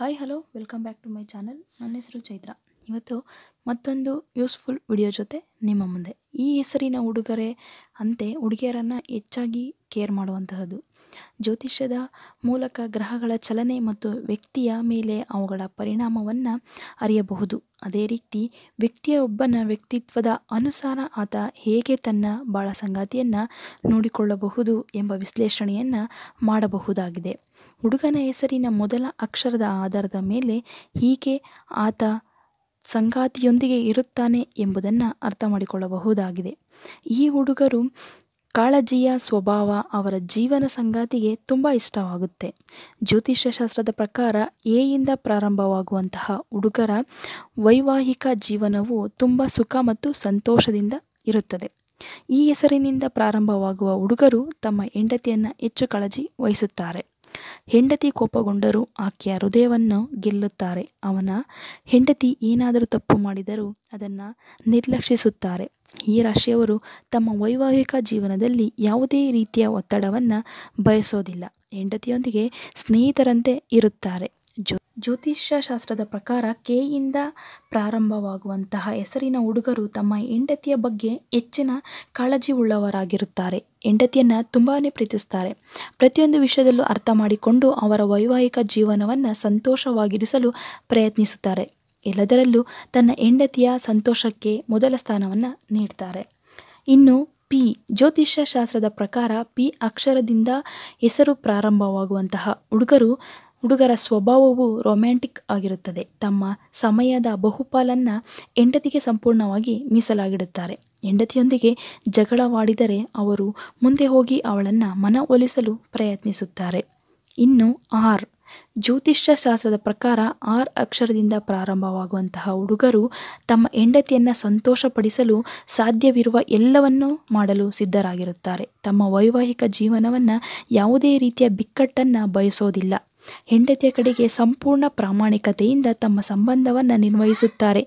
hi hello welcome back to my channel ನನ್ನ ಹೆಸರು ಚೈತ್ರ ಇವತ್ತು ಮತ್ತೊಂದು ಯೂಸ್ಫುಲ್ ವಿಡಿಯೋ ಜೊತೆ ನಿಮ್ಮ ಮುಂದೆ ಈ ಹೆಸರಿನ ಉಡುಗೊರೆ ಅಂತೆ ಹುಡುಗಿಯರನ್ನು ಹೆಚ್ಚಾಗಿ ಕೇರ್ ಮಾಡುವಂತಹದ್ದು ಜ್ಯೋತಿಷ್ಯದ ಮೂಲಕ ಗ್ರಹಗಳ ಚಲನೆ ಮತ್ತು ವ್ಯಕ್ತಿಯ ಮೇಲೆ ಅವುಗಳ ಪರಿಣಾಮವನ್ನು ಅರಿಯಬಹುದು ಅದೇ ರೀತಿ ವ್ಯಕ್ತಿಯ ಒಬ್ಬನ ವ್ಯಕ್ತಿತ್ವದ ಅನುಸಾರ ಆತ ಹೇಗೆ ತನ್ನ ಬಾಳ ಸಂಗಾತಿಯನ್ನು ನೋಡಿಕೊಳ್ಳಬಹುದು ಎಂಬ ವಿಶ್ಲೇಷಣೆಯನ್ನು ಮಾಡಬಹುದಾಗಿದೆ ಹುಡುಗನ ಹೆಸರಿನ ಮೊದಲ ಅಕ್ಷರದ ಆಧಾರದ ಮೇಲೆ ಹೀಗೆ ಆತ ಸಂಗಾತಿಯೊಂದಿಗೆ ಇರುತ್ತಾನೆ ಎಂಬುದನ್ನು ಅರ್ಥ ಮಾಡಿಕೊಳ್ಳಬಹುದಾಗಿದೆ ಈ ಹುಡುಗರು ಕಾಳಜಿಯ ಸ್ವಭಾವ ಅವರ ಜೀವನ ಸಂಗಾತಿಗೆ ತುಂಬ ಇಷ್ಟವಾಗುತ್ತೆ ಜ್ಯೋತಿಷ್ಯಶಾಸ್ತ್ರದ ಪ್ರಕಾರ ಎಯಿಂದ ಪ್ರಾರಂಭವಾಗುವಂತಹ ಹುಡುಗರ ವೈವಾಹಿಕ ಜೀವನವು ತುಂಬ ಸುಖ ಮತ್ತು ಸಂತೋಷದಿಂದ ಇರುತ್ತದೆ ಈ ಹೆಸರಿನಿಂದ ಪ್ರಾರಂಭವಾಗುವ ಹುಡುಗರು ತಮ್ಮ ಹೆಂಡತಿಯನ್ನು ಹೆಚ್ಚು ಕಾಳಜಿ ವಹಿಸುತ್ತಾರೆ ಹೆಂಡತಿ ಕೋಪಗೊಂಡರೂ ಆಕೆಯ ಹೃದಯವನ್ನು ಗೆಲ್ಲುತ್ತಾರೆ ಅವನ ಹೆಂಡತಿ ಏನಾದರೂ ತಪ್ಪು ಮಾಡಿದರೂ ಅದನ್ನು ನಿರ್ಲಕ್ಷಿಸುತ್ತಾರೆ ಈ ರಾಶಿಯವರು ತಮ್ಮ ವೈವಾಹಿಕ ಜೀವನದಲ್ಲಿ ಯಾವುದೇ ರೀತಿಯ ಒತ್ತಡವನ್ನು ಬಯಸೋದಿಲ್ಲ ಹೆಂಡತಿಯೊಂದಿಗೆ ಸ್ನೇಹಿತರಂತೆ ಇರುತ್ತಾರೆ ಜ್ಯೋತಿಷ್ಯ ಶಾಸ್ತ್ರದ ಪ್ರಕಾರ ಕೆಯಿಂದ ಪ್ರಾರಂಭವಾಗುವಂತಹ ಹೆಸರಿನ ಹುಡುಗರು ತಮ್ಮ ಹೆಂಡತಿಯ ಬಗ್ಗೆ ಹೆಚ್ಚಿನ ಕಾಳಜಿ ಉಳ್ಳವರಾಗಿರುತ್ತಾರೆ ಹೆಂಡತಿಯನ್ನು ತುಂಬಾ ಪ್ರೀತಿಸ್ತಾರೆ ಪ್ರತಿಯೊಂದು ವಿಷಯದಲ್ಲೂ ಅರ್ಥ ಮಾಡಿಕೊಂಡು ಅವರ ವೈವಾಹಿಕ ಜೀವನವನ್ನು ಸಂತೋಷವಾಗಿರಿಸಲು ಪ್ರಯತ್ನಿಸುತ್ತಾರೆ ಎಲ್ಲದರಲ್ಲೂ ತನ್ನ ಹೆಂಡತಿಯ ಸಂತೋಷಕ್ಕೆ ಮೊದಲ ಸ್ಥಾನವನ್ನು ನೀಡ್ತಾರೆ ಇನ್ನು ಪಿ ಶಾಸ್ತ್ರದ ಪ್ರಕಾರ ಪಿ ಅಕ್ಷರದಿಂದ ಹೆಸರು ಪ್ರಾರಂಭವಾಗುವಂತಹ ಹುಡುಗರು ಹುಡುಗರ ಸ್ವಭಾವವು ರೊಮ್ಯಾಂಟಿಕ್ ಆಗಿರುತ್ತದೆ ತಮ್ಮ ಸಮಯದ ಬಹುಪಾಲನ್ನು ಹೆಂಡತಿಗೆ ಸಂಪೂರ್ಣವಾಗಿ ಮೀಸಲಾಗಿಡುತ್ತಾರೆ ಹೆಂಡತಿಯೊಂದಿಗೆ ಜಗಳವಾಡಿದರೆ ಅವರು ಮುಂದೆ ಹೋಗಿ ಅವಳನ್ನು ಮನವೊಲಿಸಲು ಪ್ರಯತ್ನಿಸುತ್ತಾರೆ ಇನ್ನು ಆರ್ ಜ್ಯೋತಿಷ್ಯಶಾಸ್ತ್ರದ ಪ್ರಕಾರ ಆರ್ ಅಕ್ಷರದಿಂದ ಪ್ರಾರಂಭವಾಗುವಂತಹ ಹುಡುಗರು ತಮ್ಮ ಹೆಂಡತಿಯನ್ನು ಸಂತೋಷಪಡಿಸಲು ಸಾಧ್ಯವಿರುವ ಎಲ್ಲವನ್ನೂ ಮಾಡಲು ಸಿದ್ಧರಾಗಿರುತ್ತಾರೆ ತಮ್ಮ ವೈವಾಹಿಕ ಜೀವನವನ್ನು ಯಾವುದೇ ರೀತಿಯ ಬಿಕ್ಕಟ್ಟನ್ನು ಬಯಸೋದಿಲ್ಲ ಹೆಂಡತಿಯ ಕಡೆಗೆ ಸಂಪೂರ್ಣ ಪ್ರಾಮಾಣಿಕತೆಯಿಂದ ತಮ್ಮ ಸಂಬಂಧವನ್ನು ನಿರ್ವಹಿಸುತ್ತಾರೆ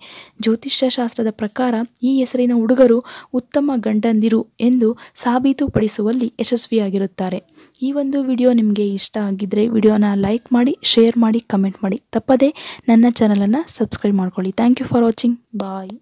ಜ್ಯೋತಿಷ್ಯಶಾಸ್ತ್ರದ ಪ್ರಕಾರ ಈ ಹೆಸರಿನ ಹುಡುಗರು ಉತ್ತಮ ಗಂಡಂದಿರು ಎಂದು ಸಾಬೀತುಪಡಿಸುವಲ್ಲಿ ಯಶಸ್ವಿಯಾಗಿರುತ್ತಾರೆ ಈ ಒಂದು ವಿಡಿಯೋ ನಿಮಗೆ ಇಷ್ಟ ಆಗಿದ್ದರೆ ವಿಡಿಯೋನ ಲೈಕ್ ಮಾಡಿ ಶೇರ್ ಮಾಡಿ ಕಮೆಂಟ್ ಮಾಡಿ ತಪ್ಪದೇ ನನ್ನ ಚಾನಲನ್ನು ಸಬ್ಸ್ಕ್ರೈಬ್ ಮಾಡ್ಕೊಳ್ಳಿ thank you for watching bye